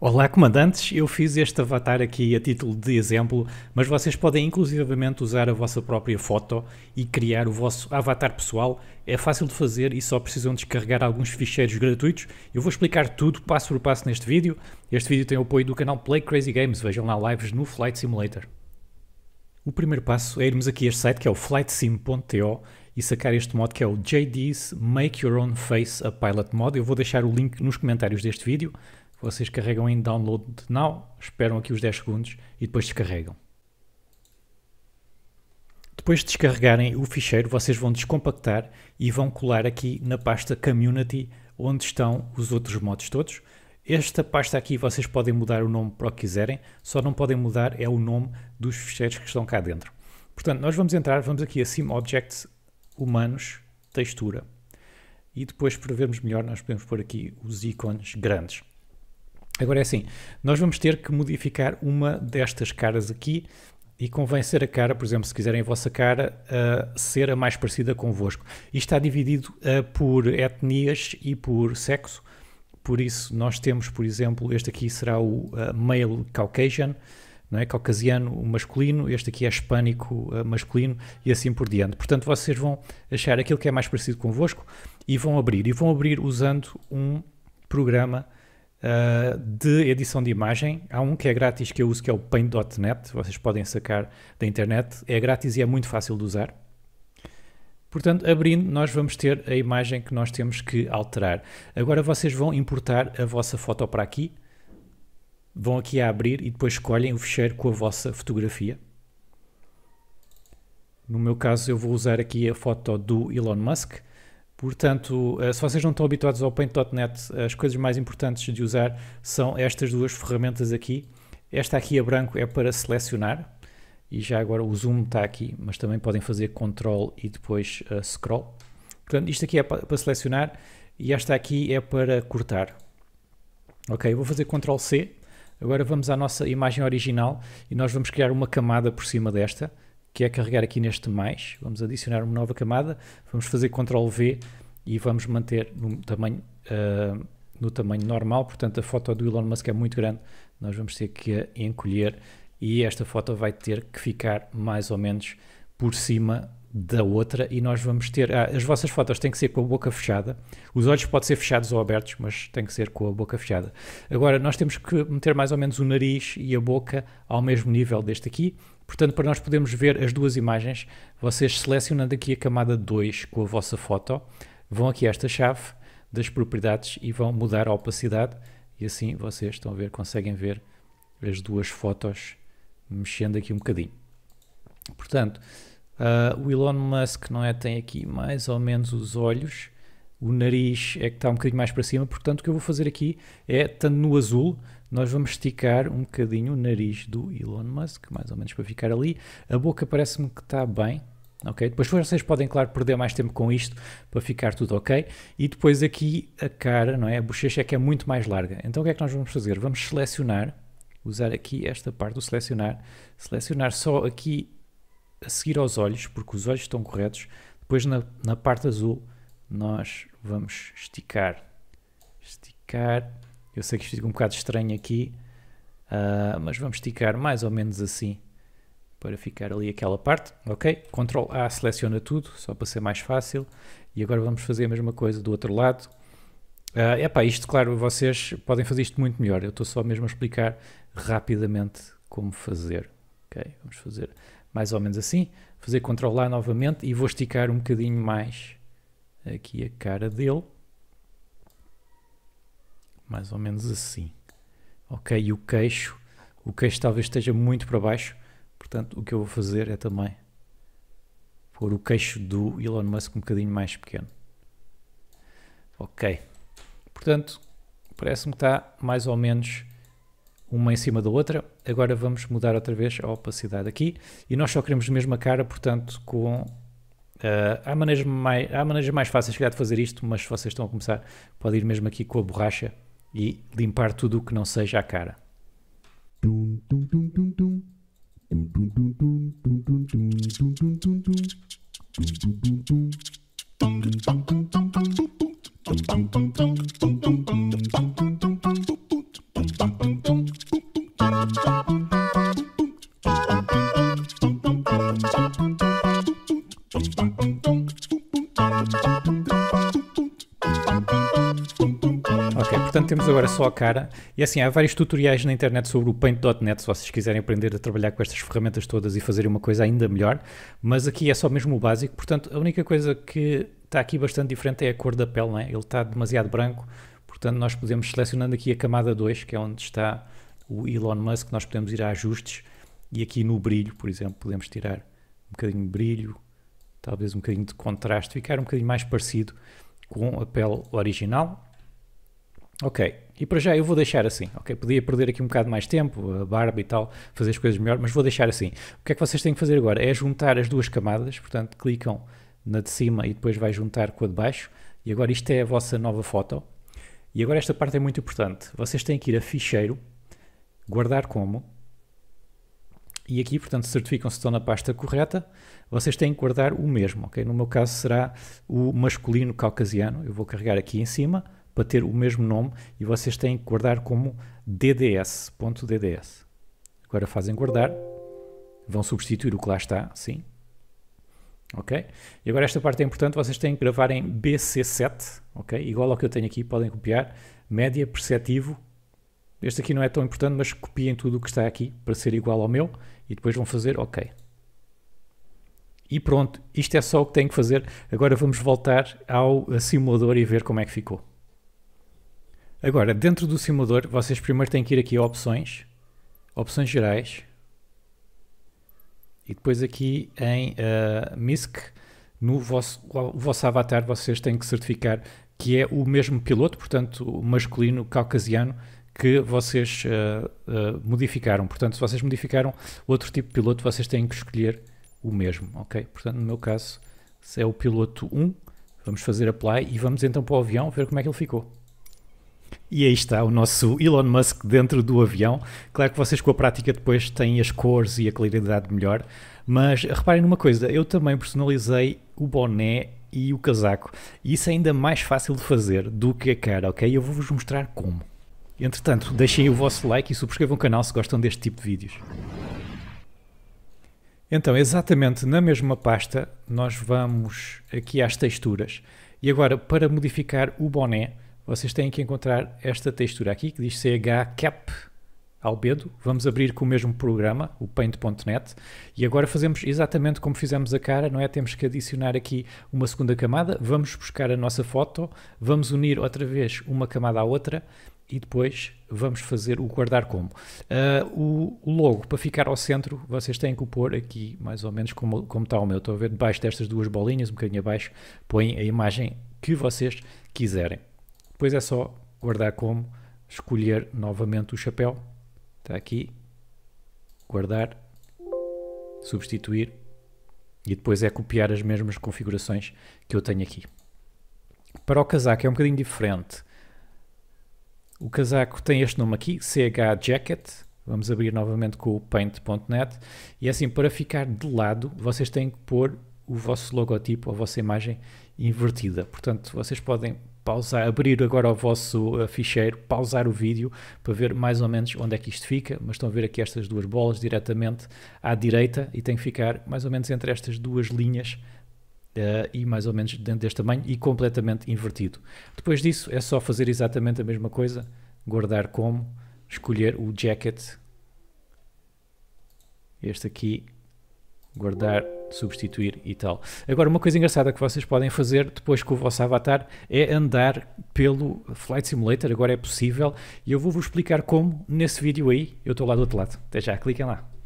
Olá, comandantes! Eu fiz este avatar aqui a título de exemplo, mas vocês podem inclusivamente usar a vossa própria foto e criar o vosso avatar pessoal. É fácil de fazer e só precisam descarregar alguns ficheiros gratuitos. Eu vou explicar tudo passo por passo neste vídeo. Este vídeo tem o apoio do canal Play Crazy Games, vejam lá lives no Flight Simulator. O primeiro passo é irmos aqui a este site que é o flightsim.to e sacar este modo que é o JD's Make Your Own Face a Pilot Mod. Eu vou deixar o link nos comentários deste vídeo vocês carregam em download now, esperam aqui os 10 segundos e depois descarregam. Depois de descarregarem o ficheiro, vocês vão descompactar e vão colar aqui na pasta Community, onde estão os outros modos todos. Esta pasta aqui vocês podem mudar o nome para o que quiserem, só não podem mudar é o nome dos ficheiros que estão cá dentro. Portanto, nós vamos entrar, vamos aqui a Sim Objects, Humanos, Textura. E depois, para vermos melhor, nós podemos pôr aqui os ícones grandes. Agora é assim, nós vamos ter que modificar uma destas caras aqui e convém ser a cara, por exemplo, se quiserem a vossa cara, a ser a mais parecida convosco. Isto está dividido eh, por etnias e por sexo, por isso nós temos, por exemplo, este aqui será o eh, male Caucasian, não é? caucasiano masculino, este aqui é hispânico eh, masculino e assim por diante. Portanto, vocês vão achar aquilo que é mais parecido convosco e vão abrir. E vão abrir usando um programa Uh, de edição de imagem. Há um que é grátis que eu uso, que é o Paint.net, vocês podem sacar da internet. É grátis e é muito fácil de usar. Portanto, abrindo, nós vamos ter a imagem que nós temos que alterar. Agora vocês vão importar a vossa foto para aqui, vão aqui a abrir e depois escolhem o fecheiro com a vossa fotografia. No meu caso, eu vou usar aqui a foto do Elon Musk. Portanto, eh, se vocês não estão habituados ao Paint.net, eh, as coisas mais importantes de usar são estas duas ferramentas aqui. Esta aqui a branco é para selecionar, e já agora o zoom está aqui, mas também podem fazer Ctrl e depois uh, scroll. Portanto, isto aqui é para, selecionar e esta aqui é para cortar. Ok, vou fazer Ctrl C. Agora vamos à nossa imagem original e nós vamos criar uma camada por cima desta que é carregar aqui neste mais, vamos adicionar uma nova camada, vamos fazer Ctrl V e vamos manter no tamanho, uh, no tamanho normal, portanto a foto do Elon Musk é muito grande, nós vamos ter que encolher e esta foto vai ter que ficar mais ou menos por cima da outra e nós vamos ter ah, as vossas fotos têm que ser com a boca fechada os olhos podem ser fechados ou abertos mas tem que ser com a boca fechada agora nós temos que meter mais ou menos o nariz e a boca ao mesmo nível deste aqui Portanto, para nós podermos ver as duas imagens, vocês selecionando aqui a camada 2 com a vossa foto, vão aqui a esta chave das propriedades e vão mudar a opacidade e assim vocês estão a ver, conseguem ver as duas fotos mexendo aqui um bocadinho. Portanto, uh, o Elon Musk não é, tem aqui mais ou menos os olhos o nariz é que está um bocadinho mais para cima, portanto o que eu vou fazer aqui é, estando no azul, nós vamos esticar um bocadinho o nariz do Elon Musk, mais ou menos para ficar ali. A boca parece-me que está bem, ok? Depois vocês podem, claro, perder mais tempo com isto para ficar tudo ok. E depois aqui a cara, não é? A bochecha é que é muito mais larga. Então o que é que nós vamos fazer? Vamos selecionar, usar aqui esta parte do selecionar, selecionar só aqui a seguir aos olhos, porque os olhos estão corretos. Depois na, na parte azul nós vamos esticar. Esticar. Eu sei que isto fica um bocado estranho aqui, uh, mas vamos esticar mais ou menos assim para ficar ali aquela parte, ok? Ctrl A seleciona tudo, só para ser mais fácil. E agora vamos fazer a mesma coisa do outro lado. Uh, epá, isto, claro, vocês podem fazer isto muito melhor. Eu estou só mesmo a explicar rapidamente como fazer. Ok, vamos fazer mais ou menos assim. Fazer Ctrl A novamente e vou esticar um bocadinho mais aqui a cara dele. Mais ou menos assim. Ok, e o queixo. O queixo talvez esteja muito para baixo. Portanto, o que eu vou fazer é também pôr o queixo do Elon Musk um bocadinho mais pequeno. Ok. Portanto, parece-me que está mais ou menos uma em cima da outra. Agora vamos mudar outra vez a opacidade aqui. E nós só queremos mesmo a cara, portanto, com Uh, há, maneiras mais, há maneiras mais fáceis de fazer isto, mas se vocês estão a começar, pode ir mesmo aqui com a borracha e limpar tudo o que não seja a cara. temos agora só a cara. E assim, há vários tutoriais na internet sobre o Paint.net, se vocês quiserem aprender a trabalhar com estas ferramentas todas e fazer uma coisa ainda melhor. Mas aqui é só mesmo o básico. Portanto, a única coisa que está aqui bastante diferente é a cor da pele, não é? Ele está demasiado branco. Portanto, nós podemos, selecionando aqui a camada 2, que é onde está o Elon Musk, nós podemos ir a ajustes. E aqui no brilho, por exemplo, podemos tirar um bocadinho de brilho, talvez um bocadinho de contraste, ficar um bocadinho mais parecido com a pele original. Ok, e para já eu vou deixar assim, ok? Podia perder aqui um bocado mais tempo, a barba e tal, fazer as coisas melhor, mas vou deixar assim. O que é que vocês têm que fazer agora? É juntar as duas camadas, portanto clicam na de cima e depois vai juntar com a de baixo. E agora isto é a vossa nova foto. E agora esta parte é muito importante. Vocês têm que ir a ficheiro, guardar como, e aqui, portanto, certificam se estão na pasta correta, vocês têm que guardar o mesmo, ok? No meu caso será o masculino caucasiano, eu vou carregar aqui em cima, para ter o mesmo nome e vocês têm que guardar como DDS, ponto DDS. Agora fazem guardar, vão substituir o que lá está, sim. Ok? E agora esta parte é importante, vocês têm que gravar em BC7, ok? Igual ao que eu tenho aqui, podem copiar, média, perceptivo. Este aqui não é tão importante, mas copiem tudo o que está aqui para ser igual ao meu e depois vão fazer ok. E pronto, isto é só o que tenho que fazer. Agora vamos voltar ao simulador e ver como é que ficou. Agora, dentro do simulador, vocês primeiro têm que ir aqui a opções, opções gerais, e depois aqui em uh, MISC, no vosso, vosso avatar, vocês têm que certificar que é o mesmo piloto, portanto, masculino, caucasiano, que vocês uh, uh, modificaram. Portanto, se vocês modificaram outro tipo de piloto, vocês têm que escolher o mesmo, ok? Portanto, no meu caso, se é o piloto 1, vamos fazer apply e vamos então para o avião ver como é que ele ficou. E aí está o nosso Elon Musk dentro do avião. Claro que vocês com a prática depois têm as cores e a claridade melhor, mas reparem numa coisa, eu também personalizei o boné e o casaco. E isso é ainda mais fácil de fazer do que a cara, ok? Eu vou-vos mostrar como. Entretanto, deixem o vosso like e subscrevam o canal se gostam deste tipo de vídeos. Então, exatamente na mesma pasta, nós vamos aqui às texturas. E agora, para modificar o boné, vocês têm que encontrar esta textura aqui que diz CH Cap albedo. Vamos abrir com o mesmo programa, o paint.net, e agora fazemos exatamente como fizemos a cara, não é? Temos que adicionar aqui uma segunda camada, vamos buscar a nossa foto, vamos unir outra vez uma camada à outra e depois vamos fazer o guardar como. Uh, ah, o, logo, para ficar ao centro, vocês têm que o pôr aqui mais ou menos como, como está o meu. Estou a ver debaixo destas duas bolinhas, um bocadinho abaixo, põem a imagem que vocês quiserem. Depois é só guardar como, escolher novamente o chapéu, está aqui, guardar, substituir e depois é copiar as mesmas configurações que eu tenho aqui. Para o casaco é um bocadinho diferente. O casaco tem este nome aqui, CH Jacket. Vamos abrir novamente com o paint.net e é assim para ficar de lado vocês têm que pôr o vosso logotipo, a vossa imagem invertida. Portanto, vocês podem pausar, abrir agora o vosso uh, ficheiro, pausar o vídeo para ver mais ou menos onde é que isto fica, mas estão a ver aqui estas duas bolas diretamente à direita e tem que ficar mais ou menos entre estas duas linhas Uh, e mais ou menos dentro deste tamanho e completamente invertido. Depois disso é só fazer exatamente a mesma coisa, guardar como, escolher o jacket, este aqui, guardar, substituir e tal. Agora, uma coisa engraçada que vocês podem fazer depois com o vosso avatar é andar pelo Flight Simulator, agora é possível, e eu vou-vos explicar como nesse vídeo aí, eu estou lá do outro lado. Até já, cliquem lá.